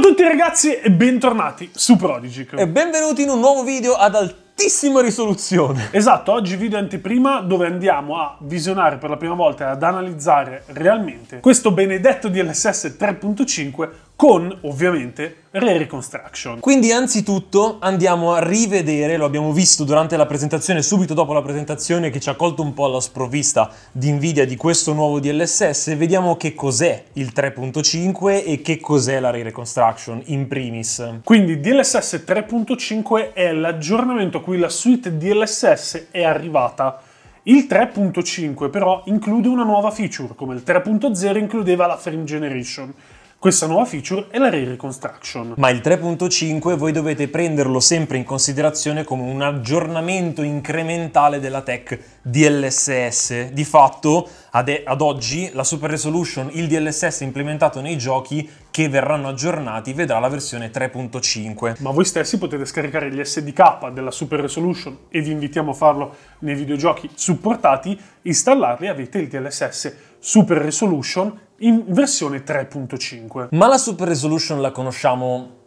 Ciao a tutti ragazzi e bentornati su Prodigic. E benvenuti in un nuovo video ad altissima risoluzione. Esatto, oggi video anteprima dove andiamo a visionare per la prima volta e ad analizzare realmente questo benedetto DLSS 3.5 con ovviamente Re-Reconstruction. Quindi anzitutto andiamo a rivedere, lo abbiamo visto durante la presentazione, subito dopo la presentazione che ci ha colto un po' alla sprovvista di Nvidia di questo nuovo DLSS, vediamo che cos'è il 3.5 e che cos'è la Re-Reconstruction in primis. Quindi DLSS 3.5 è l'aggiornamento a cui la suite DLSS è arrivata il 3.5 però include una nuova feature, come il 3.0 includeva la frame generation, questa nuova feature è la Ray Reconstruction. Ma il 3.5 voi dovete prenderlo sempre in considerazione come un aggiornamento incrementale della tech DLSS. Di fatto, ad, ad oggi, la Super Resolution, il DLSS implementato nei giochi che verranno aggiornati, vedrà la versione 3.5. Ma voi stessi potete scaricare gli SDK della Super Resolution e vi invitiamo a farlo nei videogiochi supportati, installarli e avete il DLSS Super Resolution in versione 3.5. Ma la Super Resolution la conosciamo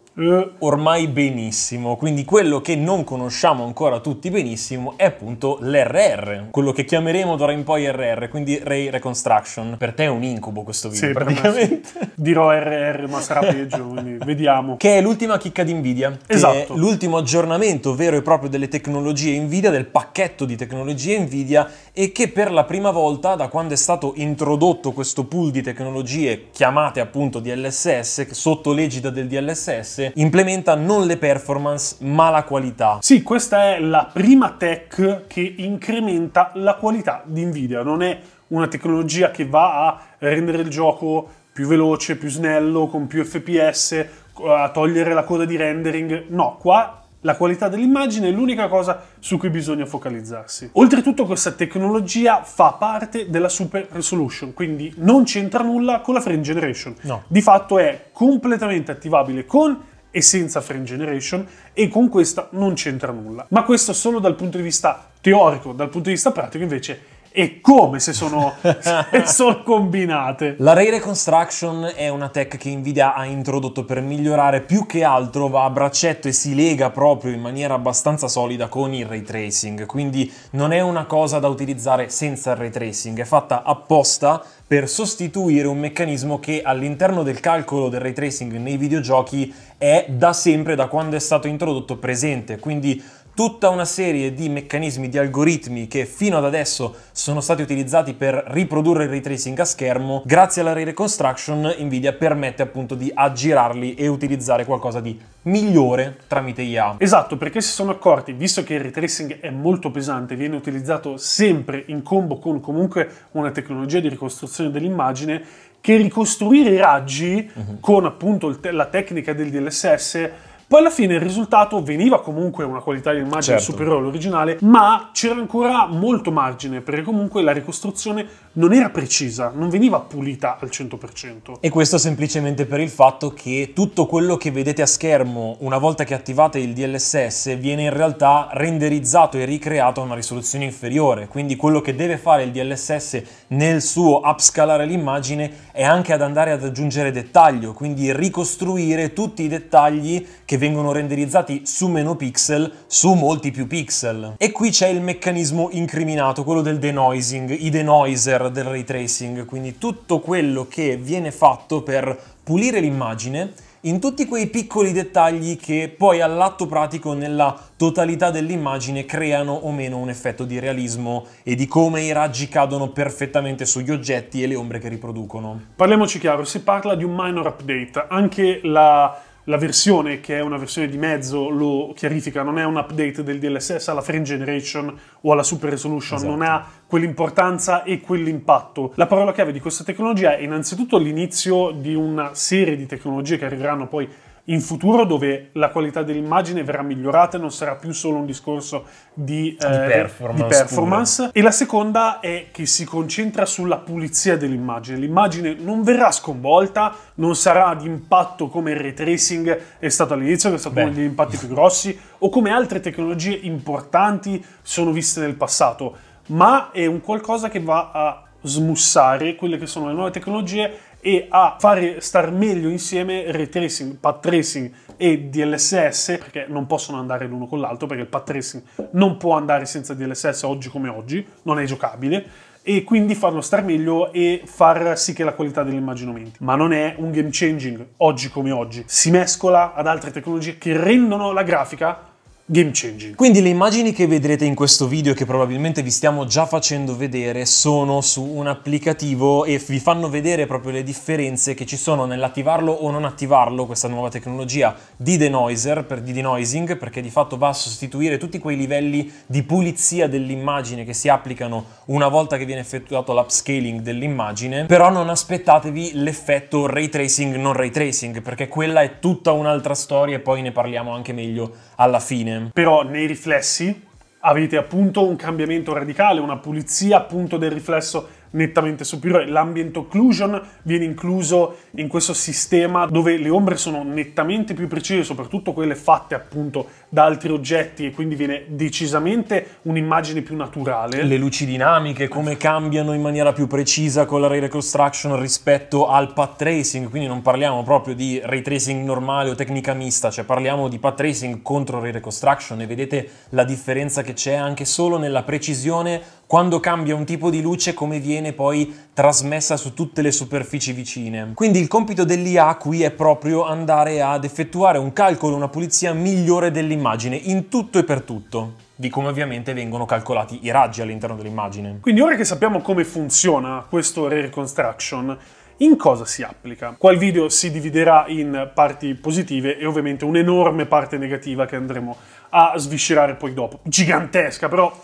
ormai benissimo. Quindi quello che non conosciamo ancora tutti benissimo è appunto l'RR, quello che chiameremo d'ora in poi RR, quindi Ray Reconstruction. Per te è un incubo questo video, sì, praticamente. Sì. Dirò RR, ma sarà peggio, quindi vediamo. Che è l'ultima chicca di Nvidia, esatto. l'ultimo aggiornamento vero e proprio delle tecnologie Nvidia, del pacchetto di tecnologie Nvidia e che per la prima volta da quando è stato introdotto questo pool di tecnologie chiamate appunto DLSS, sotto l'egida del DLSS OS implementa non le performance ma la qualità. Sì, questa è la prima tech che incrementa la qualità di Nvidia, non è una tecnologia che va a rendere il gioco più veloce, più snello, con più FPS, a togliere la coda di rendering. No, qua la qualità dell'immagine è l'unica cosa su cui bisogna focalizzarsi. Oltretutto questa tecnologia fa parte della Super Resolution, quindi non c'entra nulla con la Frame Generation. No. Di fatto è completamente attivabile con e senza frame generation e con questa non c'entra nulla. Ma questo solo dal punto di vista teorico, dal punto di vista pratico invece e come se sono, se sono combinate. La Ray Reconstruction è una tech che Nvidia ha introdotto per migliorare più che altro va a braccetto e si lega proprio in maniera abbastanza solida con il ray tracing, quindi non è una cosa da utilizzare senza il ray tracing, è fatta apposta per sostituire un meccanismo che all'interno del calcolo del ray tracing nei videogiochi è da sempre, da quando è stato introdotto presente, quindi tutta una serie di meccanismi, di algoritmi che fino ad adesso sono stati utilizzati per riprodurre il ray tracing a schermo, grazie alla ray reconstruction Nvidia permette appunto di aggirarli e utilizzare qualcosa di migliore tramite IA. Esatto, perché si sono accorti, visto che il ray tracing è molto pesante, viene utilizzato sempre in combo con comunque una tecnologia di ricostruzione dell'immagine, che ricostruire i raggi uh mhm. -huh. con appunto la tecnica del DLSS poi alla fine il risultato veniva comunque una qualità di immagine certo. superiore all'originale, ma c'era ancora molto margine perché comunque la ricostruzione non era precisa, non veniva pulita al 100%. E questo semplicemente per il fatto che tutto quello che vedete a schermo una volta che attivate il DLSS viene in realtà renderizzato e ricreato a una risoluzione inferiore, quindi quello che deve fare il DLSS nel suo upscalare l'immagine è anche ad andare ad aggiungere dettaglio, quindi ricostruire tutti i dettagli che vengono renderizzati su meno pixel su molti più pixel. E qui c'è il meccanismo incriminato, quello del denoising, i denoiser del ray tracing, quindi tutto quello che viene fatto per pulire l'immagine in tutti quei piccoli dettagli che poi all'atto pratico nella totalità dell'immagine creano o meno un effetto di realismo e di come i raggi cadono perfettamente sugli oggetti e le ombre che riproducono. Parliamoci chiaro, si parla di un minor update, anche la la versione che è una versione di mezzo lo chiarifica, non è un update del DLSS alla frame generation o alla super resolution, esatto. non ha quell'importanza e quell'impatto. La parola chiave di questa tecnologia è innanzitutto l'inizio di una serie di tecnologie che arriveranno poi in futuro dove la qualità dell'immagine verrà migliorata, e non sarà più solo un discorso di, eh, di performance. Di performance. E la seconda è che si concentra sulla pulizia dell'immagine. L'immagine non verrà sconvolta, non sarà di impatto come il ray tracing è stato all'inizio, che è stato Beh. uno degli impatti più grossi, o come altre tecnologie importanti sono viste nel passato, ma è un qualcosa che va a smussare quelle che sono le nuove tecnologie e a fare star meglio insieme ray tracing, path tracing e DLSS perché non possono andare l'uno con l'altro perché il path tracing non può andare senza DLSS oggi come oggi, non è giocabile e quindi farlo star meglio e far sì che la qualità dell'immagine aumenti. Ma non è un game changing oggi come oggi. Si mescola ad altre tecnologie che rendono la grafica game changing. Quindi le immagini che vedrete in questo video, che probabilmente vi stiamo già facendo vedere, sono su un applicativo e vi fanno vedere proprio le differenze che ci sono nell'attivarlo o non attivarlo, questa nuova tecnologia di denoiser, per di denoising, perché di fatto va a sostituire tutti quei livelli di pulizia dell'immagine che si applicano una volta che viene effettuato l'upscaling dell'immagine, però non aspettatevi l'effetto ray tracing non ray tracing, perché quella è tutta un'altra storia e poi ne parliamo anche meglio alla fine. Però nei riflessi avete appunto un cambiamento radicale, una pulizia appunto del riflesso nettamente superiore. L'ambient occlusion viene incluso in questo sistema dove le ombre sono nettamente più precise, soprattutto quelle fatte appunto da altri oggetti e quindi viene decisamente un'immagine più naturale. Le luci dinamiche, come cambiano in maniera più precisa con la ray reconstruction rispetto al path tracing, quindi non parliamo proprio di ray tracing normale o tecnica mista, cioè parliamo di path tracing contro ray reconstruction e vedete la differenza che c'è anche solo nella precisione quando cambia un tipo di luce come viene poi trasmessa su tutte le superfici vicine. Quindi il compito dell'IA qui è proprio andare ad effettuare un calcolo, una pulizia migliore dell'immagine, in tutto e per tutto di come ovviamente vengono calcolati i raggi all'interno dell'immagine. Quindi ora che sappiamo come funziona questo Ray Reconstruction, in cosa si applica? Qual video si dividerà in parti positive e ovviamente un'enorme parte negativa che andremo a sviscerare poi dopo. Gigantesca, però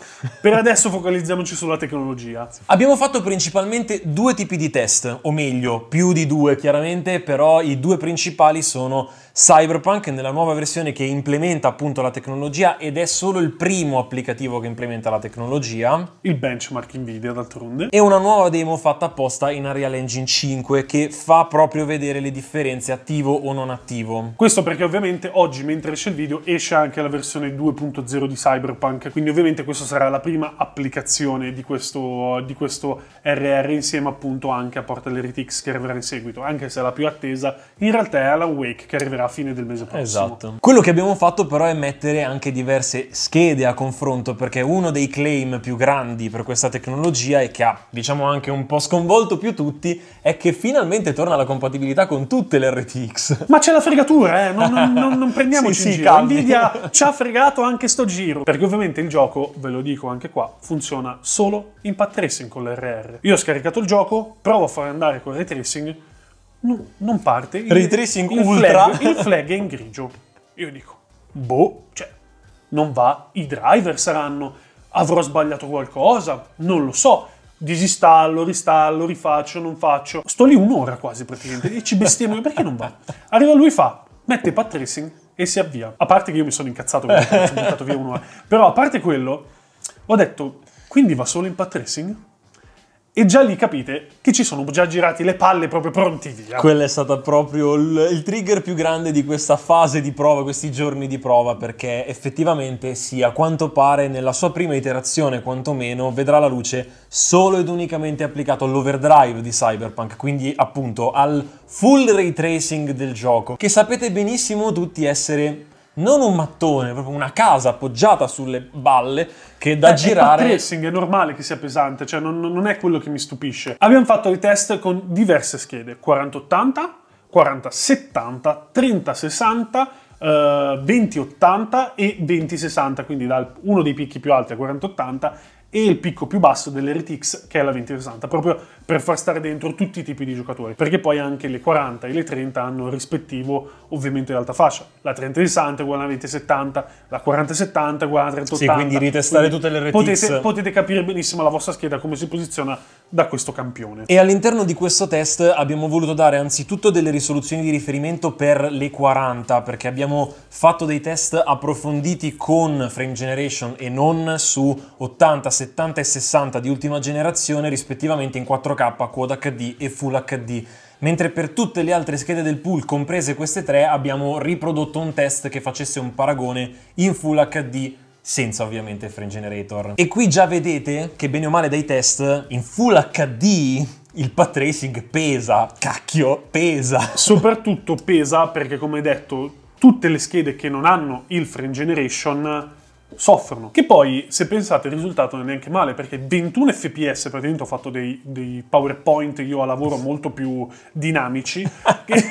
per adesso focalizziamoci sulla tecnologia. Abbiamo fatto principalmente due tipi di test, o meglio, più di due chiaramente, però i due principali sono Cyberpunk nella nuova versione che implementa appunto la tecnologia ed è solo il primo applicativo che implementa la tecnologia. Il benchmark Nvidia d'altronde. E una nuova demo fatta apposta in Unreal Engine 5 che fa proprio vedere le differenze attivo o non attivo. Questo perché ovviamente oggi mentre esce il video esce anche la versione 2.0 di Cyberpunk, quindi ovviamente questa sarà la prima applicazione di questo, di questo RR insieme appunto anche a Portal Heretics che arriverà in seguito, anche se la più attesa, in realtà è Alan Wake che arriverà fine del mese prossimo. Esatto. Quello che abbiamo fatto però è mettere anche diverse schede a confronto perché uno dei claim più grandi per questa tecnologia e che ha diciamo anche un po' sconvolto più tutti è che finalmente torna la compatibilità con tutte le RTX. Ma c'è la fregatura, eh? non, non, non, prendiamoci sì, in giro. Nvidia ci ha fregato anche sto giro. Perché ovviamente il gioco, ve lo dico anche qua, funziona solo in path tracing con l'RR. Io ho scaricato il gioco, provo a far andare con il ray tracing non parte. Il, Retracing il ultra. Flag, il flag è in grigio. Io dico, boh, cioè, non va. I driver saranno, avrò sbagliato qualcosa, non lo so. Disinstallo, ristallo, rifaccio, non faccio. Sto lì un'ora quasi praticamente e ci bestemmo perché non va. Arriva lui, fa, mette pat tracing e si avvia. A parte che io mi sono incazzato perché ho buttato via un'ora. Però a parte quello, ho detto, quindi va solo in pat tracing? E già lì capite che ci sono già girati le palle proprio pronti via. Quello è stato proprio il, il, trigger più grande di questa fase di prova, questi giorni di prova, perché effettivamente sì, a quanto pare nella sua prima iterazione quantomeno vedrà la luce solo ed unicamente applicato all'overdrive di Cyberpunk, quindi appunto al full ray tracing del gioco, che sapete benissimo tutti essere non un mattone, proprio una casa appoggiata sulle balle che da eh, girare. È pressing, è normale che sia pesante, cioè non, non è quello che mi stupisce. Abbiamo fatto i test con diverse schede: 4080, 4070, 3060. Uh, 2080 e 2060, quindi dal uno dei picchi più alti a 4080 e il picco più basso dell'RTX che è la 2060, proprio per far stare dentro tutti i tipi di giocatori, perché poi anche le 40 e le 30 hanno rispettivo ovviamente l'alta fascia. La 3060 è uguale alla 2070, la 4070 è uguale alla 3080. Sì, quindi ritestare quindi tutte le RTX. Potete, potete capire benissimo la vostra scheda come si posiziona da questo campione. E all'interno di questo test abbiamo voluto dare anzitutto delle risoluzioni di riferimento per le 40, perché abbiamo fatto dei test approfonditi con frame generation e non su 80, 70 e 60 di ultima generazione, rispettivamente in 4K, Quad HD e Full HD mentre per tutte le altre schede del pool, comprese queste tre, abbiamo riprodotto un test che facesse un paragone in Full HD senza ovviamente frame generator. E qui già vedete che bene o male dai test in full HD il path tracing pesa, cacchio, pesa. Soprattutto pesa perché come detto tutte le schede che non hanno il frame generation soffrono. Che poi, se pensate, il risultato non è neanche male, perché 21 fps, praticamente ho fatto dei, dei PowerPoint io a lavoro molto più dinamici, che...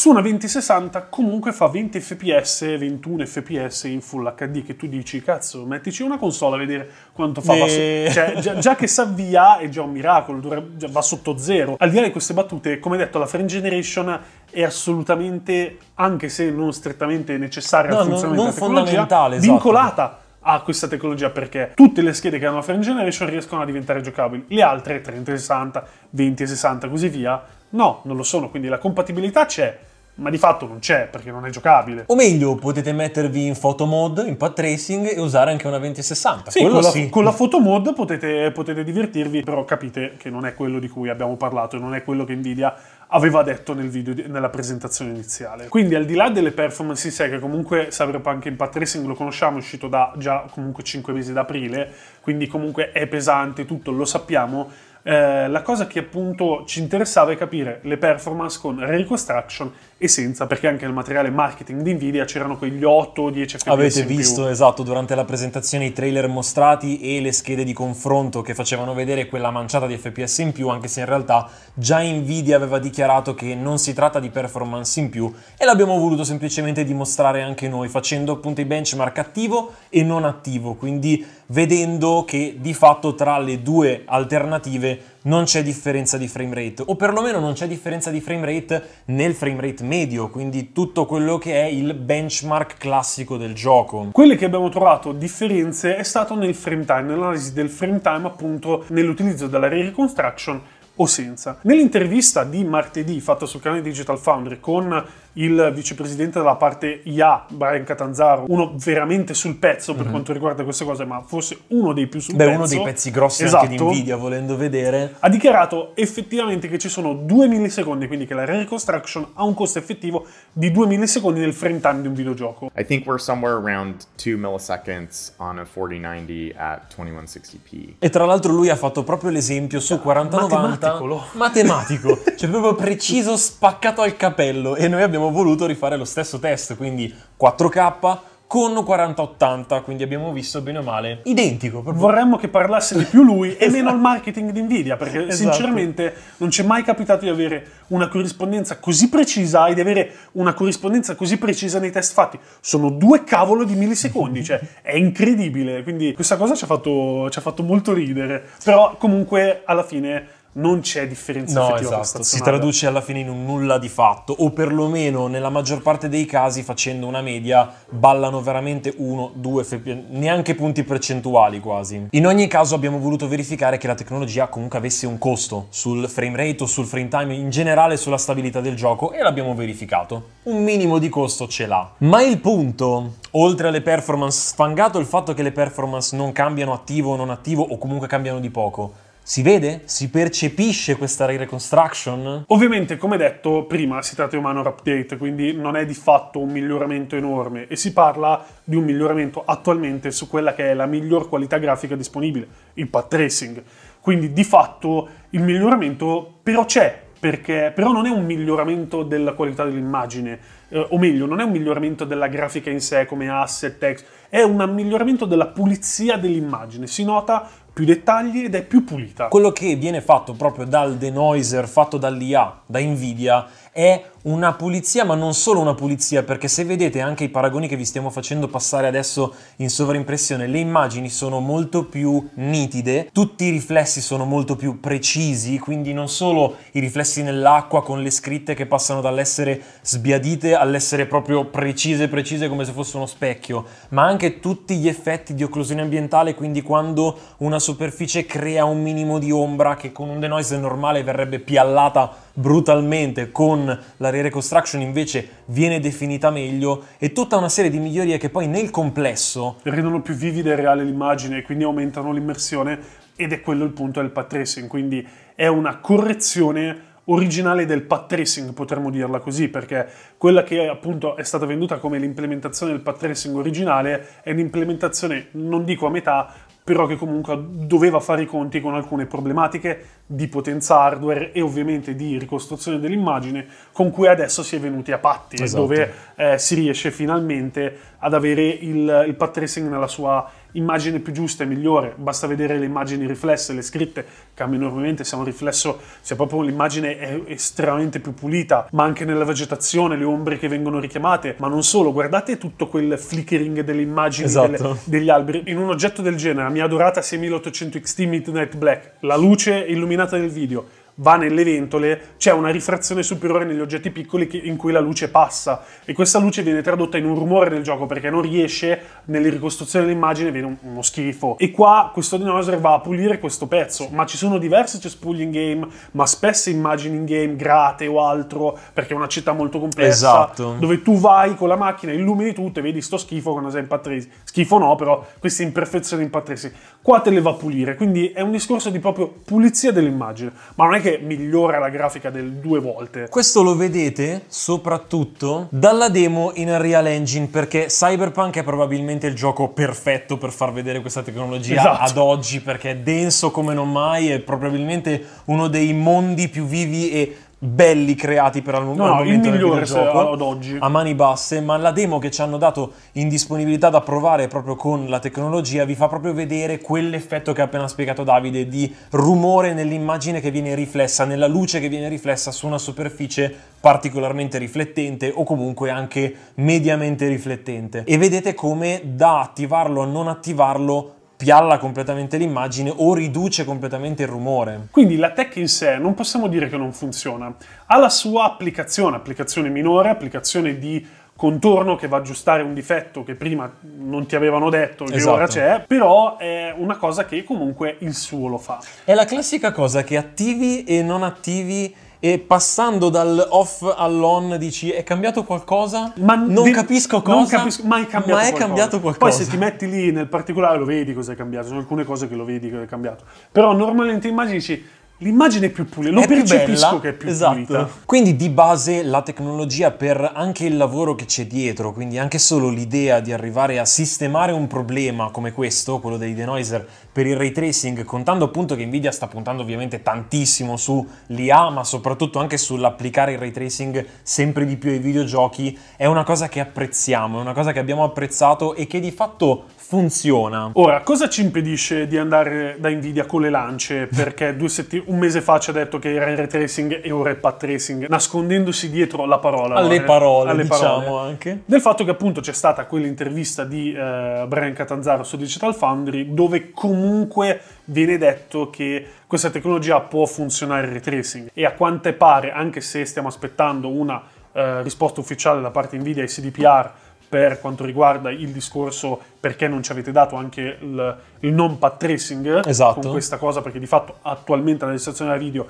Su una 2060 comunque fa 20 fps, 21 fps in Full HD, che tu dici, cazzo, mettici una console a vedere quanto fa. E... So- eh. cioè, già, già, che si avvia è già un miracolo, va sotto zero. Al di là di queste battute, come detto, la Frame Generation è assolutamente, anche se non strettamente necessaria no, al funzionamento non, non della tecnologia, esatto. vincolata a questa tecnologia perché tutte le schede che hanno la frame generation riescono a diventare giocabili, le altre 3060, 2060 e così via, no, non lo sono, quindi la compatibilità c'è, ma di fatto non c'è perché non è giocabile. O meglio, potete mettervi in photo mode, in path tracing e usare anche una 2060. Sì, con la, sì. con la, photo mode potete, potete divertirvi, però capite che non è quello di cui abbiamo parlato e non è quello che Nvidia aveva detto nel video, nella presentazione iniziale. Quindi al di là delle performance in sé, che comunque Cyberpunk in path tracing lo conosciamo, è uscito da già comunque 5 mesi d'aprile, quindi comunque è pesante tutto, lo sappiamo, eh, la cosa che appunto ci interessava è capire le performance con Reconstruction e senza, perché anche nel materiale marketing di Nvidia c'erano quegli 8 o 10 fps. Avete visto, esatto, durante la presentazione i trailer mostrati e le schede di confronto che facevano vedere quella manciata di fps in più, anche se in realtà già Nvidia aveva dichiarato che non si tratta di performance in più e l'abbiamo voluto semplicemente dimostrare anche noi facendo appunto i benchmark attivo e non attivo, quindi vedendo che di fatto tra le due alternative non c'è differenza di frame rate, o perlomeno non c'è differenza di frame rate nel frame rate medio, quindi tutto quello che è il benchmark classico del gioco. Quelle che abbiamo trovato differenze è stato nel frame time, nell'analisi del frame time appunto nell'utilizzo della Ray Reconstruction o senza. Nell'intervista di martedì fatta sul canale Digital Foundry con il vicepresidente della parte IA, Brian Catanzaro, uno veramente sul pezzo per mm-hmm. quanto riguarda queste cose, ma forse uno dei più sul Beh, pezzo. uno dei pezzi grossi esatto, anche di esatto. Nvidia, volendo vedere. Ha dichiarato effettivamente che ci sono 2 millisecondi, quindi che la reconstruction ha un costo effettivo di 2 millisecondi nel frame time di un videogioco. I think we're somewhere around 2 milliseconds on a 4090 at 2160p. E tra l'altro lui ha fatto proprio l'esempio su 4090 matematico, matematico cioè proprio preciso, spaccato al capello e noi abbiamo abbiamo voluto rifare lo stesso test, quindi 4K con 4080, quindi abbiamo visto bene o male identico. Proprio. Vorremmo che parlasse di più lui esatto. e meno il esatto. marketing di Nvidia, perché esatto. sinceramente non ci è mai capitato di avere una corrispondenza così precisa e di avere una corrispondenza così precisa nei test fatti. Sono due cavolo di millisecondi, cioè è incredibile, quindi questa cosa ci ha fatto, ci ha fatto molto ridere, però comunque alla fine non c'è differenza no, esatto. Si traduce alla fine in un nulla di fatto, o perlomeno nella maggior parte dei casi, facendo una media, ballano veramente 1-2 FP... neanche punti percentuali quasi. In ogni caso abbiamo voluto verificare che la tecnologia comunque avesse un costo sul frame rate o sul frame time, in generale sulla stabilità del gioco, e l'abbiamo verificato. Un minimo di costo ce l'ha. Ma il punto, oltre alle performance, sfangato il fatto che le performance non cambiano attivo o non attivo, o comunque cambiano di poco, si vede? Si percepisce questa ray reconstruction? Ovviamente, come detto prima, si tratta di un minor update, quindi non è di fatto un miglioramento enorme e si parla di un miglioramento attualmente su quella che è la miglior qualità grafica disponibile, il pad tracing. Quindi di fatto il miglioramento però c'è, perché però non è un miglioramento della qualità dell'immagine, eh, o meglio, non è un miglioramento della grafica in sé come asset, text, è un miglioramento della pulizia dell'immagine. Si nota più dettagli ed è più pulita. Quello che viene fatto proprio dal denoiser fatto dall'IA, da Nvidia, è una pulizia, ma non solo una pulizia, perché se vedete anche i paragoni che vi stiamo facendo passare adesso in sovraimpressione, le immagini sono molto più nitide, tutti i riflessi sono molto più precisi, quindi non solo i riflessi nell'acqua con le scritte che passano dall'essere sbiadite all'essere proprio precise, precise come se fosse uno specchio, ma anche tutti gli effetti di occlusione ambientale, quindi quando una superficie crea un minimo di ombra che con un denoise normale verrebbe piallata brutalmente, con la Re Reconstruction invece viene definita meglio e tutta una serie di migliorie che poi nel complesso rendono più vivida e reale l'immagine e quindi aumentano l'immersione ed è quello il punto del path tracing, quindi è una correzione originale del path tracing, potremmo dirla così, perché quella che appunto è stata venduta come l'implementazione del path tracing originale è un'implementazione, non dico a metà, però che comunque doveva fare i conti con alcune problematiche di potenza hardware e ovviamente di ricostruzione dell'immagine con cui adesso si è venuti a patti esatto. dove eh, si riesce finalmente ad avere il, il path tracing nella sua immagine più giusta e migliore basta vedere le immagini riflesse le scritte cambia enormemente se ha un riflesso se proprio l'immagine è estremamente più pulita ma anche nella vegetazione le ombre che vengono richiamate ma non solo guardate tutto quel flickering delle immagini esatto. delle, degli alberi in un oggetto del genere la mia adorata 6800 XT Midnight Black la luce illuminata combinata nel video va nelle ventole, c'è una rifrazione superiore negli oggetti piccoli che, in cui la luce passa e questa luce viene tradotta in un rumore nel gioco perché non riesce nelle ricostruzioni dell'immagine, viene un, uno schifo. E qua questo dinosaur va a pulire questo pezzo, ma ci sono diversi cespugli in game, ma spesso immagini in game, grate o altro, perché è una città molto complessa, esatto. dove tu vai con la macchina, illumini tutto e vedi sto schifo quando sei impattresi. Schifo no, però queste imperfezioni impattresi. Qua te le va a pulire, quindi è un discorso di proprio pulizia dell'immagine, ma non è che che migliora la grafica del due volte. Questo lo vedete soprattutto dalla demo in Unreal Engine perché Cyberpunk è probabilmente il gioco perfetto per far vedere questa tecnologia esatto. ad oggi perché è denso come non mai, è probabilmente uno dei mondi più vivi e belli creati per al, no, al momento il miglior gioco ad oggi a mani basse ma la demo che ci hanno dato in disponibilità da provare proprio con la tecnologia vi fa proprio vedere quell'effetto che ha appena spiegato Davide di rumore nell'immagine che viene riflessa nella luce che viene riflessa su una superficie particolarmente riflettente o comunque anche mediamente riflettente e vedete come da attivarlo a non attivarlo pialla completamente l'immagine o riduce completamente il rumore. Quindi la tech in sé non possiamo dire che non funziona. Ha la sua applicazione, applicazione minore, applicazione di contorno che va a aggiustare un difetto che prima non ti avevano detto che esatto. ora c'è, però è una cosa che comunque il suo lo fa. È la classica cosa che attivi e non attivi e passando dal off all'on dici è cambiato qualcosa? Ma non di, capisco cosa, non capisco, ma è, cambiato, ma è qualcosa. cambiato, qualcosa. Poi se ti metti lì nel particolare lo vedi cosa è cambiato, sono alcune cose che lo vedi che è cambiato. Però normalmente immagini L'immagine è più pulita, lo è percepisco bella, che è più esatto. pulita. Quindi di base la tecnologia per anche il lavoro che c'è dietro, quindi anche solo l'idea di arrivare a sistemare un problema come questo, quello dei denoiser per il ray tracing, contando appunto che Nvidia sta puntando ovviamente tantissimo sull'IA, ma soprattutto anche sull'applicare il ray tracing sempre di più ai videogiochi, è una cosa che apprezziamo, è una cosa che abbiamo apprezzato e che di fatto funziona. Ora, cosa ci impedisce di andare da Nvidia con le lance? Perché due settimane un mese fa ci ha detto che era in retracing e ora è pat tracing, nascondendosi dietro la parola. Alle no? parole, alle diciamo parole. anche. Del fatto che appunto c'è stata quell'intervista di eh, Brian Catanzaro su Digital Foundry dove comunque viene detto che questa tecnologia può funzionare in retracing. e a quante pare, anche se stiamo aspettando una eh, risposta ufficiale da parte Nvidia e CDPR, per quanto riguarda il discorso perché non ci avete dato anche il, il non path tracing esatto. con questa cosa, perché di fatto attualmente alla registrazione della video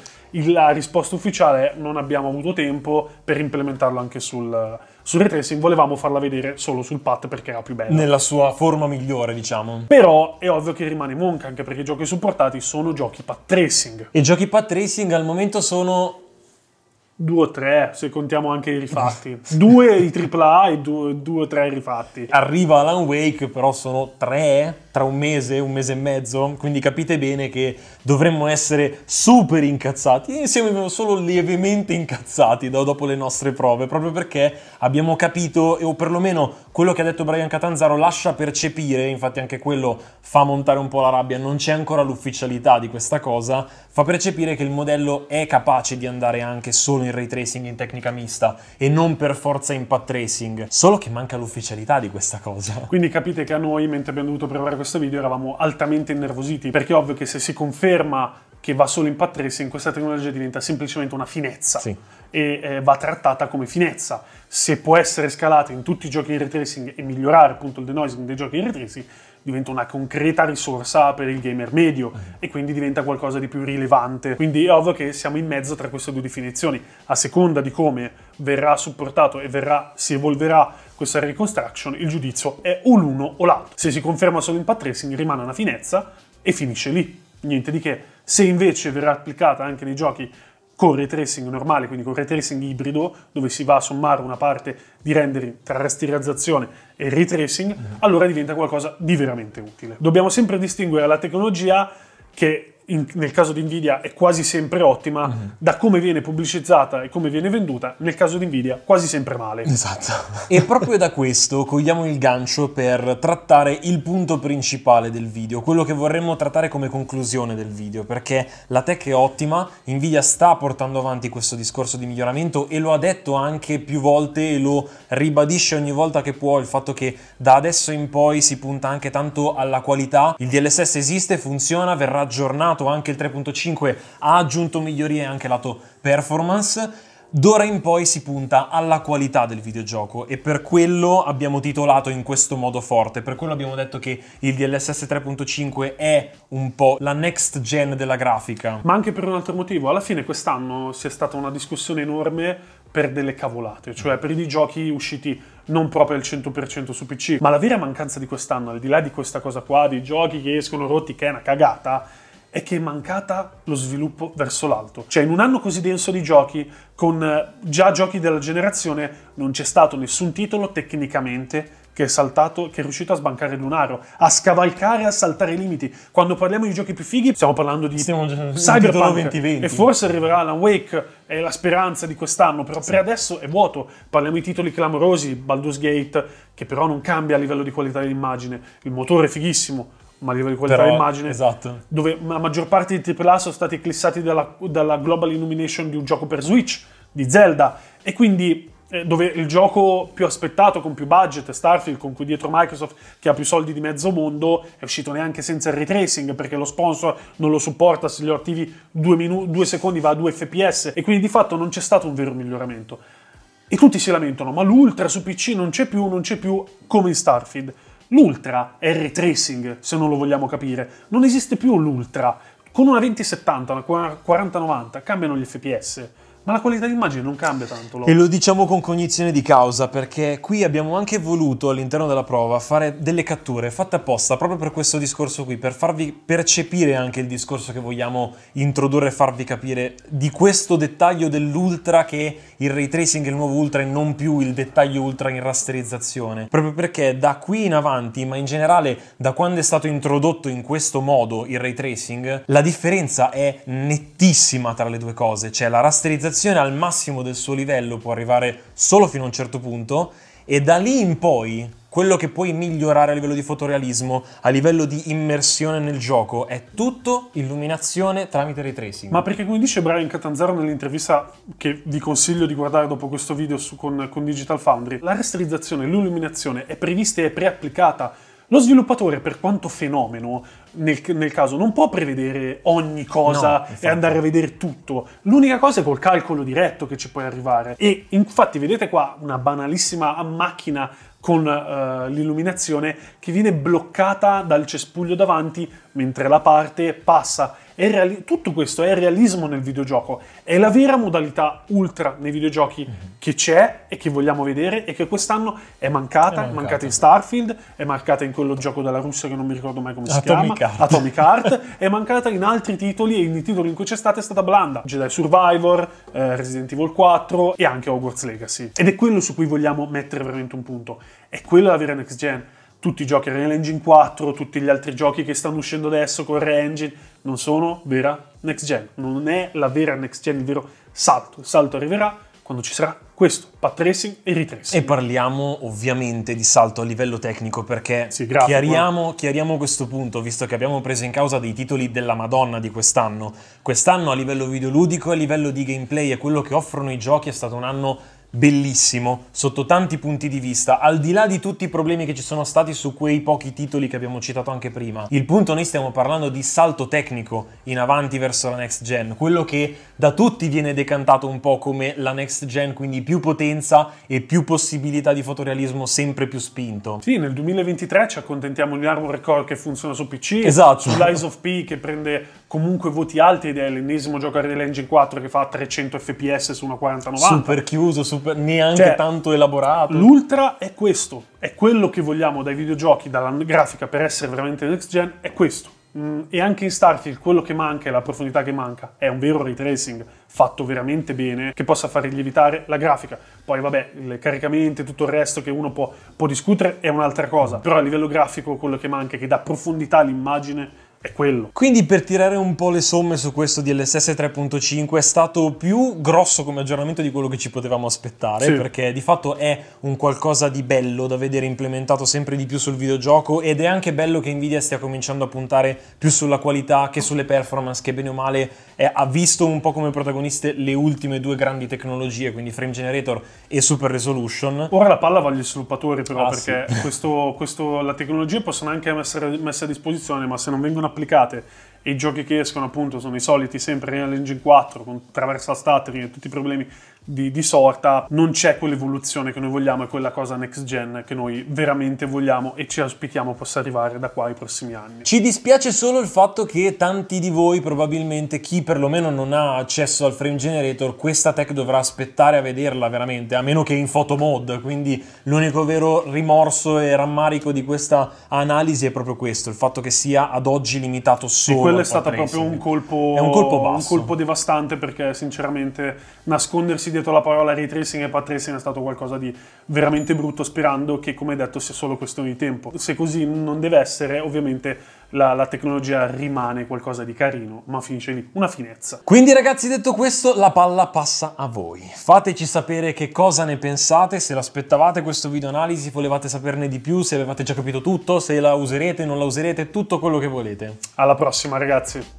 la risposta ufficiale è non abbiamo avuto tempo per implementarlo anche sul, sul retracing, volevamo farla vedere solo sul pat perché era più bella. Nella sua forma migliore, diciamo. Però è ovvio che rimane monca, anche perché i giochi supportati sono giochi pat tracing. E giochi pat tracing al momento sono due o tre, se contiamo anche i rifatti. due i AAA e due, due o tre rifatti. Arriva Alan Wake, però sono tre tra un mese, un mese e mezzo, quindi capite bene che dovremmo essere super incazzati Insieme siamo solo lievemente incazzati dopo le nostre prove, proprio perché abbiamo capito, o perlomeno quello che ha detto Brian Catanzaro lascia percepire, infatti anche quello fa montare un po' la rabbia, non c'è ancora l'ufficialità di questa cosa, fa percepire che il modello è capace di andare anche solo in ray tracing in tecnica mista e non per forza in path tracing, solo che manca l'ufficialità di questa cosa. Quindi capite che a noi, mentre abbiamo dovuto provare questo video eravamo altamente innervositi, perché è ovvio che se si conferma che va solo in path tracing, questa tecnologia diventa semplicemente una finezza sì. e eh, va trattata come finezza. Se può essere scalata in tutti i giochi di retracing e migliorare appunto il denoising dei giochi di retracing, diventa una concreta risorsa per il gamer medio e quindi diventa qualcosa di più rilevante. Quindi è ovvio che siamo in mezzo tra queste due definizioni, a seconda di come verrà supportato e verrà, si evolverà questa reconstruction, il giudizio è o l'uno o l'altro. Se si conferma solo in path tracing rimane una finezza e finisce lì, niente di che. Se invece verrà applicata anche nei giochi con ray tracing normale, quindi con ray tracing ibrido, dove si va a sommare una parte di rendering tra rasterizzazione e ray tracing, mm. allora diventa qualcosa di veramente utile. Dobbiamo sempre distinguere la tecnologia che in, nel caso di Nvidia è quasi sempre ottima, mm-hmm. da come viene pubblicizzata e come viene venduta, nel caso di Nvidia quasi sempre male. Esatto. e proprio da questo cogliamo il gancio per trattare il punto principale del video, quello che vorremmo trattare come conclusione del video, perché la tech è ottima, Nvidia sta portando avanti questo discorso di miglioramento e lo ha detto anche più volte e lo ribadisce ogni volta che può il fatto che da adesso in poi si punta anche tanto alla qualità, il DLSS esiste, funziona, verrà aggiornato aggiornato anche il 3.5, ha aggiunto migliorie anche lato performance. D'ora in poi si punta alla qualità del videogioco e per quello abbiamo titolato in questo modo forte, per quello abbiamo detto che il DLSS 3.5 è un po' la next gen della grafica. Ma anche per un altro motivo, alla fine quest'anno si è stata una discussione enorme per delle cavolate, cioè per i giochi usciti non proprio al 100% su PC, ma la vera mancanza di quest'anno, al di là di questa cosa qua, di giochi che escono rotti, che è una cagata, è che è mancata lo sviluppo verso l'alto. Cioè in un anno così denso di giochi, con eh, già giochi della generazione, non c'è stato nessun titolo tecnicamente che è saltato, che è riuscito a sbancare lunaro, a scavalcare, a saltare i limiti. Quando parliamo di giochi più fighi, stiamo parlando di stiamo Cyberpunk 2020. e forse arriverà Alan Wake, è la speranza di quest'anno, però sì. per adesso è vuoto. Parliamo di titoli clamorosi, Baldur's Gate, che però non cambia a livello di qualità dell'immagine, il motore è fighissimo, ma a livello di qualità Però, dell'immagine, esatto. dove la maggior parte di AAA sono stati eclissati dalla, dalla global illumination di un gioco per Switch, di Zelda, e quindi eh, dove il gioco più aspettato, con più budget, è Starfield, con cui dietro Microsoft, che ha più soldi di mezzo mondo, è uscito neanche senza il retracing, perché lo sponsor non lo supporta, se gli attivi due, minu- due secondi va a 2 fps, e quindi di fatto non c'è stato un vero miglioramento. E tutti si lamentano, ma l'ultra su PC non c'è più, non c'è più, come in Starfield. L'ultra è ray tracing, se non lo vogliamo capire. Non esiste più l'ultra. Con una 2070, una 4090 cambiano gli FPS ma la qualità d'immagine non cambia tanto. Lo. E lo diciamo con cognizione di causa, perché qui abbiamo anche voluto all'interno della prova fare delle catture fatte apposta proprio per questo discorso qui, per farvi percepire anche il discorso che vogliamo introdurre e farvi capire di questo dettaglio dell'ultra che il ray tracing è il nuovo ultra e non più il dettaglio ultra in rasterizzazione. Proprio perché da qui in avanti, ma in generale da quando è stato introdotto in questo modo il ray tracing, la differenza è nettissima tra le due cose, cioè la rasterizzazione organizzazione al massimo del suo livello può arrivare solo fino a un certo punto e da lì in poi quello che puoi migliorare a livello di fotorealismo, a livello di immersione nel gioco, è tutto illuminazione tramite ray tracing. Ma perché come dice Brian Catanzaro nell'intervista che vi consiglio di guardare dopo questo video su, con, con Digital Foundry, la rasterizzazione, l'illuminazione è prevista e preapplicata lo sviluppatore, per quanto fenomeno, nel, nel caso, non può prevedere ogni cosa no, e andare a vedere tutto. L'unica cosa è col calcolo diretto che ci puoi arrivare. E infatti, vedete qua una banalissima macchina con uh, l'illuminazione che viene bloccata dal cespuglio davanti mentre la parte passa reali- tutto questo è realismo nel videogioco, è la vera modalità ultra nei videogiochi mm-hmm. che c'è e che vogliamo vedere e che quest'anno è mancata, è mancata, mancata in Starfield, è mancata in quello gioco della Russia che non mi ricordo mai come si chiama, Heart. Atomic Heart, è mancata in altri titoli e nei titoli in cui c'è stata è stata blanda, Jedi Survivor, eh, Resident Evil 4 e anche Hogwarts Legacy. Ed è quello su cui vogliamo mettere veramente un punto, è quella la vera next gen tutti i giochi Real Engine 4, tutti gli altri giochi che stanno uscendo adesso con Re-Engine, non sono vera next gen, non è la vera next gen, il vero salto. Il salto arriverà quando ci sarà questo, pat tracing e retracing. E parliamo ovviamente di salto a livello tecnico perché sì, chiariamo, eh. chiariamo, questo punto, visto che abbiamo preso in causa dei titoli della Madonna di quest'anno. Quest'anno a livello videoludico e a livello di gameplay e quello che offrono i giochi è stato un anno bellissimo sotto tanti punti di vista, al di là di tutti i problemi che ci sono stati su quei pochi titoli che abbiamo citato anche prima. Il punto noi stiamo parlando di salto tecnico in avanti verso la next gen, quello che da tutti viene decantato un po' come la next gen, quindi più potenza e più possibilità di fotorealismo sempre più spinto. Sì, nel 2023 ci accontentiamo di un hardware core che funziona su PC, esatto. sull'Eyes of P che prende comunque voti alti ed è l'ennesimo gioco Real Engine 4 che fa 300 fps su una 4090. Super chiuso, super, neanche cioè, tanto elaborato. L'ultra è questo, è quello che vogliamo dai videogiochi, dalla grafica per essere veramente next gen, è questo. Mm, e anche in Starfield quello che manca è la profondità che manca è un vero ray tracing fatto veramente bene che possa far rilievitare la grafica. Poi vabbè, il caricamento e tutto il resto che uno può, può discutere è un'altra cosa, però a livello grafico quello che manca è che dà profondità all'immagine è quello. Quindi per tirare un po' le somme su questo DLSS 3.5 è stato più grosso come aggiornamento di quello che ci potevamo aspettare, sì. perché di fatto è un qualcosa di bello da vedere implementato sempre di più sul videogioco ed è anche bello che Nvidia stia cominciando a puntare più sulla qualità che sulle performance, che bene o male è, ha visto un po' come protagoniste le ultime due grandi tecnologie, quindi Frame Generator e Super Resolution. Ora la palla va agli sviluppatori però, ah, perché sì. questo, questo, la tecnologia possono anche essere messe a disposizione, ma se non vengono applicate i giochi che escono appunto sono i soliti sempre in Engine 4 con traversa stuttering e tutti i problemi di, di, sorta, non c'è quell'evoluzione che noi vogliamo e quella cosa next gen che noi veramente vogliamo e ci auspichiamo possa arrivare da qua ai prossimi anni. Ci dispiace solo il fatto che tanti di voi, probabilmente chi perlomeno non ha accesso al frame generator, questa tech dovrà aspettare a vederla veramente, a meno che in photo mode, quindi l'unico vero rimorso e rammarico di questa analisi è proprio questo, il fatto che sia ad oggi limitato solo quello è stato proprio un colpo, è un, colpo basso. un colpo devastante perché sinceramente nascondersi dietro la parola ray tracing e path tracing è stato qualcosa di veramente brutto sperando che come detto sia solo questione di tempo. Se così non deve essere ovviamente la, la, tecnologia rimane qualcosa di carino, ma finisce lì, una finezza. Quindi ragazzi, detto questo, la palla passa a voi. Fateci sapere che cosa ne pensate, se l'aspettavate questo video analisi, volevate saperne di più, se avevate già capito tutto, se la userete, non la userete, tutto quello che volete. Alla prossima ragazzi!